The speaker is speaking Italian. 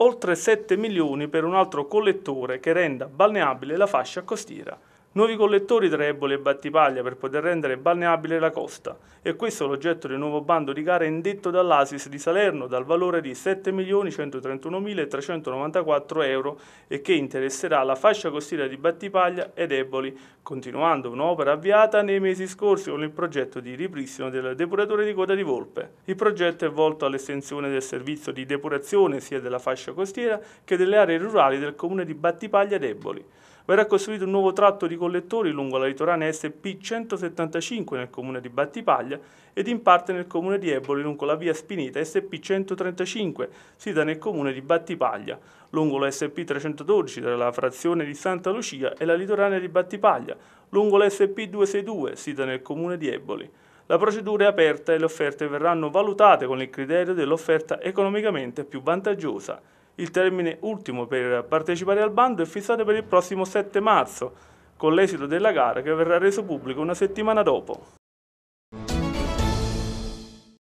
oltre 7 milioni per un altro collettore che renda balneabile la fascia costiera nuovi collettori tra eboli e battipaglia per poter rendere balneabile la costa e questo è l'oggetto del nuovo bando di gara indetto dall'Asis di Salerno dal valore di 7.131.394 euro e che interesserà la fascia costiera di Battipaglia ed Eboli, continuando un'opera avviata nei mesi scorsi con il progetto di ripristino del depuratore di coda di Volpe. Il progetto è volto all'estensione del servizio di depurazione sia della fascia costiera che delle aree rurali del comune di Battipaglia ed Eboli verrà costruito un nuovo tratto di collettori lungo la litoranea SP 175 nel comune di Battipaglia ed in parte nel comune di Eboli lungo la via Spinita SP 135, sita nel comune di Battipaglia, lungo la SP 312 tra la frazione di Santa Lucia e la litoranea di Battipaglia, lungo la SP 262, sita nel comune di Eboli. La procedura è aperta e le offerte verranno valutate con il criterio dell'offerta economicamente più vantaggiosa. Il termine ultimo per partecipare al bando è fissato per il prossimo 7 marzo, con l'esito della gara che verrà reso pubblico una settimana dopo.